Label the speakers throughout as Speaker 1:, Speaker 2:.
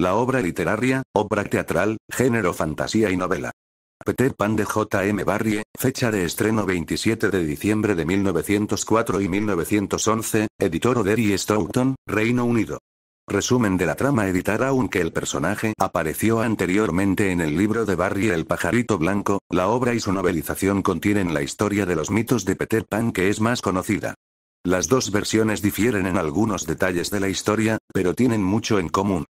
Speaker 1: La obra literaria, obra teatral, género fantasía y novela. Peter Pan de J.M. Barrie, fecha de estreno 27 de diciembre de 1904 y 1911, editor y Stoughton, Reino Unido. Resumen de la trama editar aunque el personaje apareció anteriormente en el libro de Barrie El pajarito blanco, la obra y su novelización contienen la historia de los mitos de Peter Pan que es más conocida. Las dos versiones difieren en algunos detalles de la historia, pero tienen mucho en común.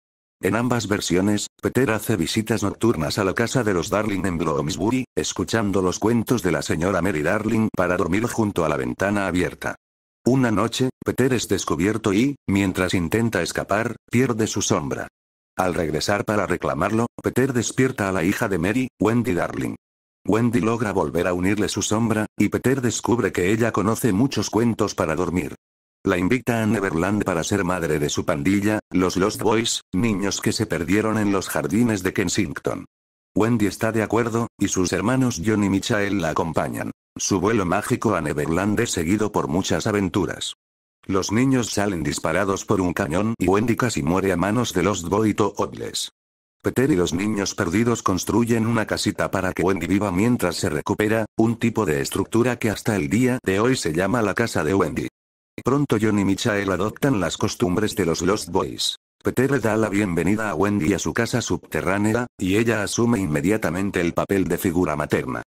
Speaker 1: En ambas versiones, Peter hace visitas nocturnas a la casa de los Darling en Bloomsbury, escuchando los cuentos de la señora Mary Darling para dormir junto a la ventana abierta. Una noche, Peter es descubierto y, mientras intenta escapar, pierde su sombra. Al regresar para reclamarlo, Peter despierta a la hija de Mary, Wendy Darling. Wendy logra volver a unirle su sombra, y Peter descubre que ella conoce muchos cuentos para dormir. La invita a Neverland para ser madre de su pandilla, los Lost Boys, niños que se perdieron en los jardines de Kensington. Wendy está de acuerdo, y sus hermanos John y Michael la acompañan. Su vuelo mágico a Neverland es seguido por muchas aventuras. Los niños salen disparados por un cañón y Wendy casi muere a manos de los Boito Odles. Peter y los niños perdidos construyen una casita para que Wendy viva mientras se recupera, un tipo de estructura que hasta el día de hoy se llama la casa de Wendy. Pronto John y Michael adoptan las costumbres de los Lost Boys. Peter le da la bienvenida a Wendy a su casa subterránea, y ella asume inmediatamente el papel de figura materna.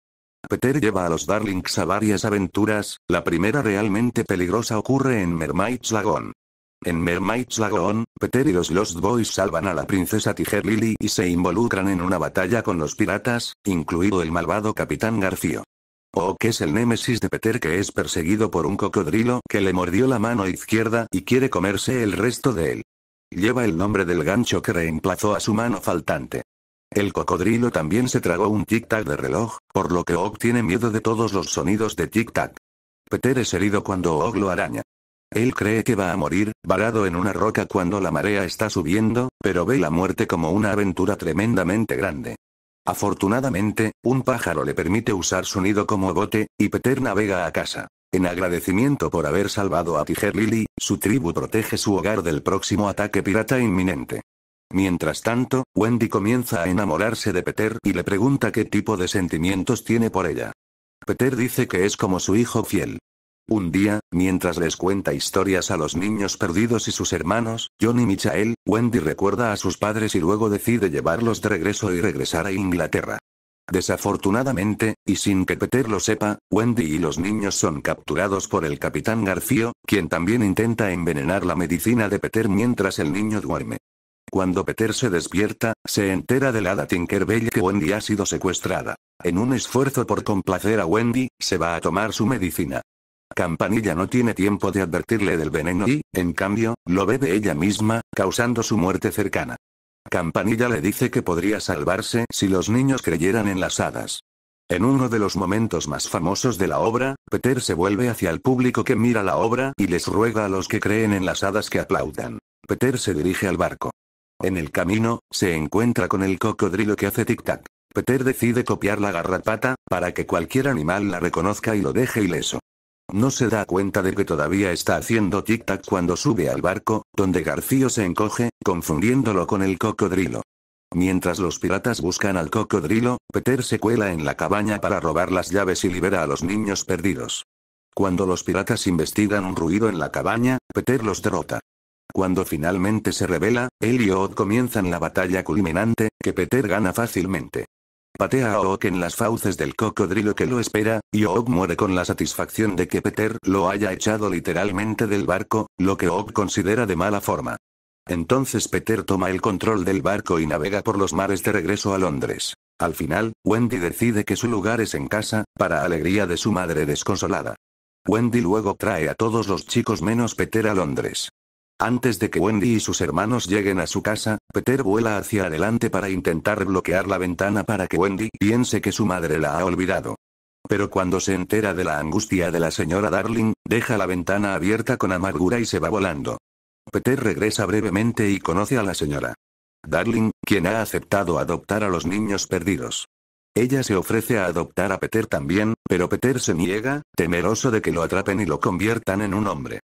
Speaker 1: Peter lleva a los Darlings a varias aventuras, la primera realmente peligrosa ocurre en Mermaid's Lagoon. En Mermaid's Lagoon, Peter y los Lost Boys salvan a la princesa Tiger Lily y se involucran en una batalla con los piratas, incluido el malvado Capitán Garfio. Oak es el némesis de Peter que es perseguido por un cocodrilo que le mordió la mano izquierda y quiere comerse el resto de él. Lleva el nombre del gancho que reemplazó a su mano faltante. El cocodrilo también se tragó un tic-tac de reloj, por lo que Og tiene miedo de todos los sonidos de tic-tac. Peter es herido cuando Og lo araña. Él cree que va a morir, varado en una roca cuando la marea está subiendo, pero ve la muerte como una aventura tremendamente grande. Afortunadamente, un pájaro le permite usar su nido como bote, y Peter navega a casa. En agradecimiento por haber salvado a Tiger Lily, su tribu protege su hogar del próximo ataque pirata inminente. Mientras tanto, Wendy comienza a enamorarse de Peter y le pregunta qué tipo de sentimientos tiene por ella. Peter dice que es como su hijo fiel. Un día, mientras les cuenta historias a los niños perdidos y sus hermanos, John y Michael, Wendy recuerda a sus padres y luego decide llevarlos de regreso y regresar a Inglaterra. Desafortunadamente, y sin que Peter lo sepa, Wendy y los niños son capturados por el capitán García, quien también intenta envenenar la medicina de Peter mientras el niño duerme. Cuando Peter se despierta, se entera de la hada Tinkerbell que Wendy ha sido secuestrada. En un esfuerzo por complacer a Wendy, se va a tomar su medicina campanilla no tiene tiempo de advertirle del veneno y, en cambio, lo bebe ella misma, causando su muerte cercana. Campanilla le dice que podría salvarse si los niños creyeran en las hadas. En uno de los momentos más famosos de la obra, Peter se vuelve hacia el público que mira la obra y les ruega a los que creen en las hadas que aplaudan. Peter se dirige al barco. En el camino, se encuentra con el cocodrilo que hace tic-tac. Peter decide copiar la garrapata, para que cualquier animal la reconozca y lo deje ileso. No se da cuenta de que todavía está haciendo tic-tac cuando sube al barco, donde García se encoge, confundiéndolo con el cocodrilo. Mientras los piratas buscan al cocodrilo, Peter se cuela en la cabaña para robar las llaves y libera a los niños perdidos. Cuando los piratas investigan un ruido en la cabaña, Peter los derrota. Cuando finalmente se revela, él y Odd comienzan la batalla culminante, que Peter gana fácilmente. Patea a Oak en las fauces del cocodrilo que lo espera, y Oak muere con la satisfacción de que Peter lo haya echado literalmente del barco, lo que Oak considera de mala forma. Entonces Peter toma el control del barco y navega por los mares de regreso a Londres. Al final, Wendy decide que su lugar es en casa, para alegría de su madre desconsolada. Wendy luego trae a todos los chicos menos Peter a Londres. Antes de que Wendy y sus hermanos lleguen a su casa, Peter vuela hacia adelante para intentar bloquear la ventana para que Wendy piense que su madre la ha olvidado. Pero cuando se entera de la angustia de la señora Darling, deja la ventana abierta con amargura y se va volando. Peter regresa brevemente y conoce a la señora. Darling, quien ha aceptado adoptar a los niños perdidos. Ella se ofrece a adoptar a Peter también, pero Peter se niega, temeroso de que lo atrapen y lo conviertan en un hombre.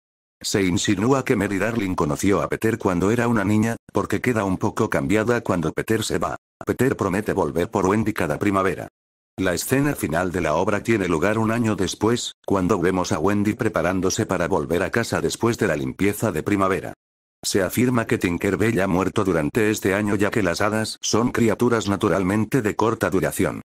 Speaker 1: Se insinúa que Mary Darling conoció a Peter cuando era una niña, porque queda un poco cambiada cuando Peter se va. Peter promete volver por Wendy cada primavera. La escena final de la obra tiene lugar un año después, cuando vemos a Wendy preparándose para volver a casa después de la limpieza de primavera. Se afirma que Tinkerbell ha muerto durante este año ya que las hadas son criaturas naturalmente de corta duración.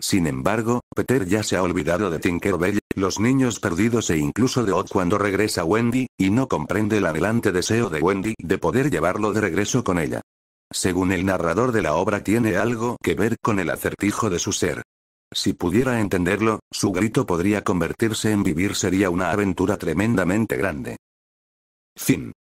Speaker 1: Sin embargo, Peter ya se ha olvidado de Tinkerbell, los niños perdidos e incluso de Odd cuando regresa Wendy, y no comprende el anhelante deseo de Wendy de poder llevarlo de regreso con ella. Según el narrador de la obra tiene algo que ver con el acertijo de su ser. Si pudiera entenderlo, su grito podría convertirse en vivir sería una aventura tremendamente grande. Fin.